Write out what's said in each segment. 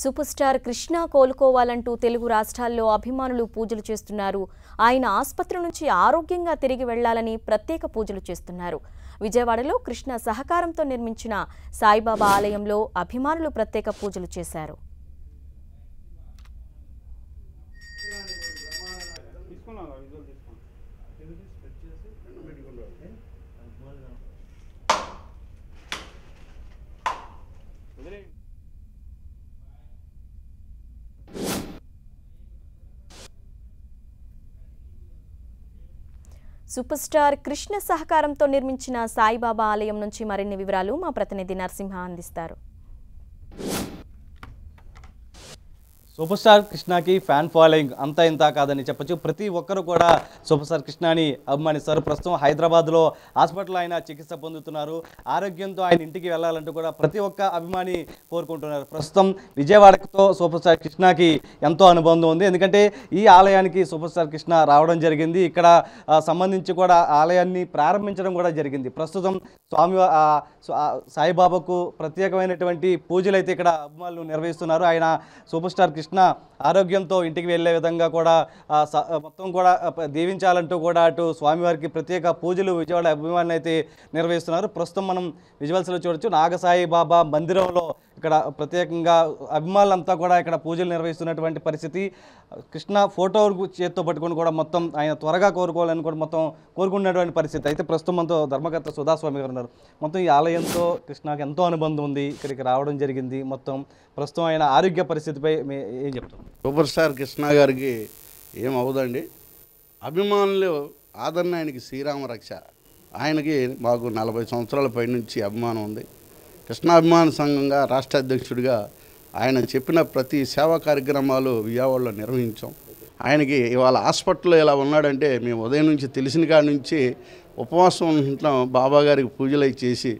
super star Krishna కోలుకోవాలంటూ తెలుగు రాష్ట్రాల్లో అభిమానులు పూజలు చేస్తున్నారు ఆయన ఆసుపత్రి నుంచి ఆరోగ్యంగా తిరిగి వెళ్లాలని ప్రత్యేక పూజలు చేస్తున్నారు విజయవాడలో కృష్ణ సహకారంతో నిర్మించిన సాయిబాబా ఆలయంలో అభిమానులు ప్రత్యేక పూజలు చేశారు సూపర్ స్టార్ కృష్ణ సహకారంతో నిర్మించిన సాయిబాబా ఆలయం నుంచి మరిన్ని వివరాలు మా ప్రతినిధి నరసింహ అందిస్తారు సూపర్ స్టార్ కృష్ణకి ఫ్యాన్ ఫాలోయింగ్ అంతా ఇంత కాదని చెప్పచ్చు ప్రతి ఒక్కరు కూడా సూపర్ స్టార్ కృష్ణాని అభిమానిస్తారు ప్రస్తుతం హైదరాబాద్లో హాస్పిటల్ ఆయన చికిత్స పొందుతున్నారు ఆరోగ్యంతో ఆయన ఇంటికి వెళ్ళాలంటూ కూడా ప్రతి ఒక్క అభిమాని కోరుకుంటున్నారు ప్రస్తుతం విజయవాడతో సూపర్ స్టార్ కృష్ణకి ఎంతో అనుబంధం ఉంది ఎందుకంటే ఈ ఆలయానికి సూపర్ స్టార్ కృష్ణ రావడం జరిగింది ఇక్కడ సంబంధించి కూడా ఆలయాన్ని ప్రారంభించడం కూడా జరిగింది ప్రస్తుతం స్వామి సాయిబాబాకు ప్రత్యేకమైనటువంటి పూజలు అయితే ఇక్కడ అభిమానులు నిర్వహిస్తున్నారు ఆయన సూపర్ స్టార్ కృష్ణ ఆరోగ్యంతో ఇంటికి వెళ్ళే విధంగా కూడా మొత్తం కూడా దీవించాలంటూ కూడా అటు స్వామివారికి ప్రత్యేక పూజలు విజయవాడ అభిమానులు అయితే నిర్వహిస్తున్నారు ప్రస్తుతం మనం విజువల్స్లో చూడొచ్చు నాగసాయి బాబా మందిరంలో ఇక్కడ ప్రత్యేకంగా అభిమానులంతా కూడా ఇక్కడ పూజలు నిర్వహిస్తున్నటువంటి పరిస్థితి కృష్ణ ఫోటో చేత్తో పట్టుకొని కూడా మొత్తం ఆయన త్వరగా కోరుకోవాలని కూడా మొత్తం కోరుకున్నటువంటి పరిస్థితి అయితే ప్రస్తుతం మనతో ధర్మకర్త సుధాస్వామి గారు ఉన్నారు మొత్తం ఈ ఆలయంతో కృష్ణకి ఎంతో అనుబంధం ఉంది ఇక్కడికి రావడం జరిగింది మొత్తం ప్రస్తుతం ఆయన ఆరోగ్య పరిస్థితిపై ఏం చెప్తాం సూపర్ స్టార్ కృష్ణ గారికి ఏమవుదండి అభిమానులు ఆదరణ ఆయనకి శ్రీరామ రక్ష ఆయనకి మాకు నలభై సంవత్సరాల పైనుంచి అభిమానం ఉంది కృష్ణాభిమాన సంఘంగా రాష్ట్ర అధ్యక్షుడిగా ఆయన చెప్పిన ప్రతి సేవా కార్యక్రమాలు విజయవాడలో నిర్వహించాం ఆయనకి ఇవాళ హాస్పిటల్లో ఇలా ఉన్నాడంటే మేము ఉదయం నుంచి తెలిసిన కాడి నుంచి ఉపవాసం ఉంటున్నాం బాబాగారికి పూజలు చేసి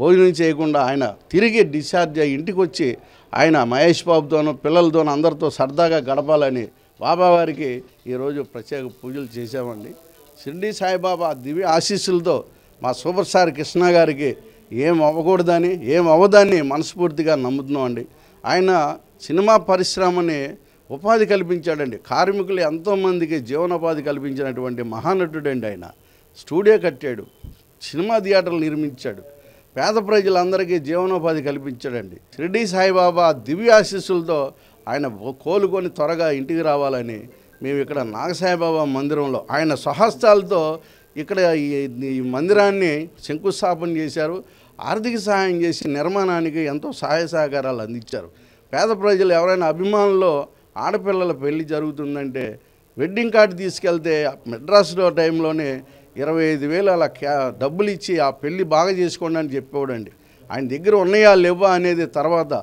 భోజనం చేయకుండా ఆయన తిరిగి డిశ్చార్జ్ అయ్యి ఇంటికి వచ్చి ఆయన మహేష్ బాబుతోనూ పిల్లలతోనూ అందరితో సరదాగా గడపాలని బాబావారికి ఈరోజు ప్రత్యేక పూజలు చేసామండి షిర్డీ సాయిబాబా దివ్య ఆశీస్సులతో మా సూపర్ స్టార్ కృష్ణ గారికి ఏం అవ్వకూడదని ఏం అవ్వదని మనస్ఫూర్తిగా నమ్ముతున్నామండి ఆయన సినిమా పరిశ్రమని ఉపాధి కల్పించాడండి కార్మికులు ఎంతోమందికి జీవనోపాధి కల్పించినటువంటి మహానటుడు అండి ఆయన స్టూడియో కట్టాడు సినిమా థియేటర్లు నిర్మించాడు పేద ప్రజలందరికీ జీవనోపాధి కల్పించాడండి షిరిడి సాయిబాబా దివ్యాశీస్సులతో ఆయన కోలుకొని త్వరగా ఇంటికి రావాలని మేము ఇక్కడ నాగసాయిబాబా మందిరంలో ఆయన స్వహస్తాలతో ఇక్కడ ఈ మందిరాన్ని శంకుస్థాపన చేశారు ఆర్థిక సహాయం చేసి నిర్మాణానికి ఎంతో సహాయ సహకారాలు అందించారు పేద ప్రజలు ఎవరైనా అభిమానులు ఆడపిల్లల పెళ్లి జరుగుతుందంటే వెడ్డింగ్ కార్డు తీసుకెళ్తే మెడ్రాస్లో టైంలోనే ఇరవై ఐదు వేలు అలా క్యా డబ్బులు ఇచ్చి ఆ పెళ్ళి బాగా చేసుకోండి అని చెప్పేవాడండి ఆయన దగ్గర ఉన్నాయా లేవా అనేది తర్వాత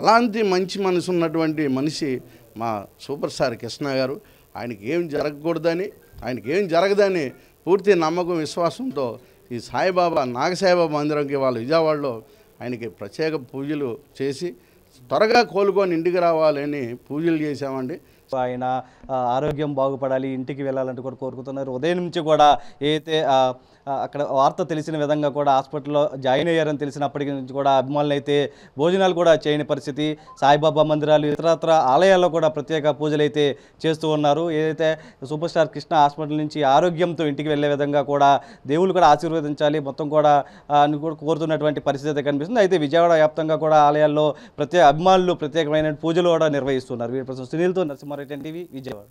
అలాంటి మంచి మనసు ఉన్నటువంటి మనిషి మా సూపర్ స్టార్ కృష్ణ గారు ఆయనకి ఏం జరగకూడదని ఆయనకి ఏం జరగదని పూర్తి నమ్మకం విశ్వాసంతో ఈ సాయిబాబా నాగసాయిబాబా మందిరంకి వాళ్ళు విజయవాడలో ఆయనకి ప్రత్యేక పూజలు చేసి త్వరగా కోలుకొని ఇంటికి రావాలని పూజలు చేశామండి ఆయన ఆరోగ్యం బాగుపడాలి ఇంటికి వెళ్ళాలంటే కూడా కోరుకుతున్నారు ఉదయం నుంచి కూడా ఏదైతే అక్కడ వార్త తెలిసిన విధంగా కూడా హాస్పిటల్లో జాయిన్ అయ్యారని తెలిసినప్పటికీ నుంచి కూడా అభిమానులు అయితే భోజనాలు కూడా చేయని పరిస్థితి సాయిబాబా మందిరాలు ఇతరత్ర ఆలయాల్లో కూడా ప్రత్యేక పూజలు అయితే చేస్తూ ఉన్నారు ఏదైతే సూపర్ స్టార్ కృష్ణ హాస్పిటల్ నుంచి ఆరోగ్యంతో ఇంటికి వెళ్ళే విధంగా కూడా దేవులు కూడా ఆశీర్వదించాలి మొత్తం కూడా కూడా కోరుతున్నటువంటి పరిస్థితి అయితే కనిపిస్తుంది అయితే విజయవాడ వ్యాప్తంగా కూడా ఆలయాల్లో ప్రత్యేక అభిమానులు ప్రత్యేకమైన పూజలు కూడా నిర్వహిస్తున్నారు వీరి ప్రస్తుతం సునీల్తో నరసింహారెడ్డి आर्टेन टीवी विजयवाड़